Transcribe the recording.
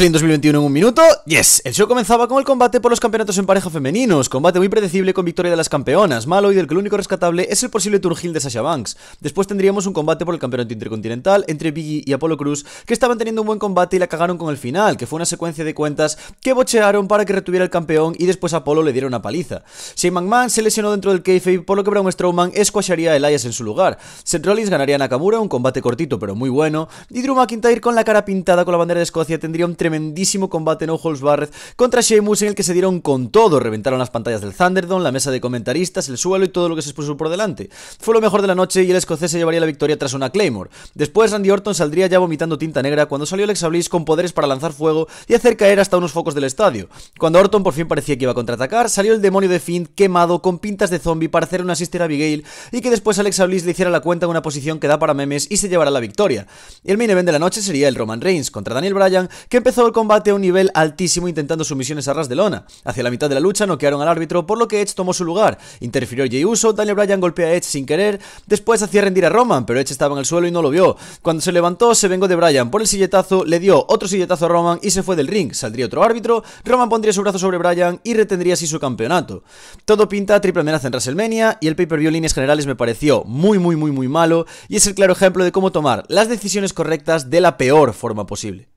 en 2021 en un minuto, yes. El show comenzaba con el combate por los campeonatos en pareja femeninos, combate muy predecible con victoria de las campeonas, malo y del que lo único rescatable es el posible turgil de Sasha Banks. Después tendríamos un combate por el campeonato intercontinental entre Biggie y Apolo Cruz, que estaban teniendo un buen combate y la cagaron con el final, que fue una secuencia de cuentas que bochearon para que retuviera el campeón y después Apolo Apollo le dieron una paliza. Shane McMahon se lesionó dentro del kayfabe, por lo que Braun Strowman escuacharía a Elias en su lugar. Seth Rollins ganaría a Nakamura, un combate cortito pero muy bueno, y Drew McIntyre con la cara pintada con la bandera de Escocia tendría un tremendísimo combate no Holds Barrett contra Sheamus en el que se dieron con todo, reventaron las pantallas del Thunderdome, la mesa de comentaristas, el suelo y todo lo que se expuso por delante. Fue lo mejor de la noche y el escocés se llevaría la victoria tras una Claymore. Después Randy Orton saldría ya vomitando tinta negra cuando salió Alexa Bliss con poderes para lanzar fuego y hacer caer hasta unos focos del estadio. Cuando Orton por fin parecía que iba a contraatacar, salió el demonio de Finn quemado con pintas de zombie para hacer una a Abigail y que después Alexa Bliss le hiciera la cuenta en una posición que da para memes y se llevará la victoria. El main event de la noche sería el Roman Reigns contra Daniel Bryan que empezó el combate a un nivel altísimo intentando sumisiones a ras de lona. Hacia la mitad de la lucha noquearon al árbitro, por lo que Edge tomó su lugar. Interfirió Jey Uso, Daniel Bryan golpea a Edge sin querer, después hacía rendir a Roman, pero Edge estaba en el suelo y no lo vio. Cuando se levantó, se vengó de Bryan por el silletazo, le dio otro silletazo a Roman y se fue del ring. Saldría otro árbitro, Roman pondría su brazo sobre Bryan y retendría así su campeonato. Todo pinta triple amenaza en WrestleMania y el pay-per-view en líneas generales me pareció muy muy muy muy malo y es el claro ejemplo de cómo tomar las decisiones correctas de la peor forma posible.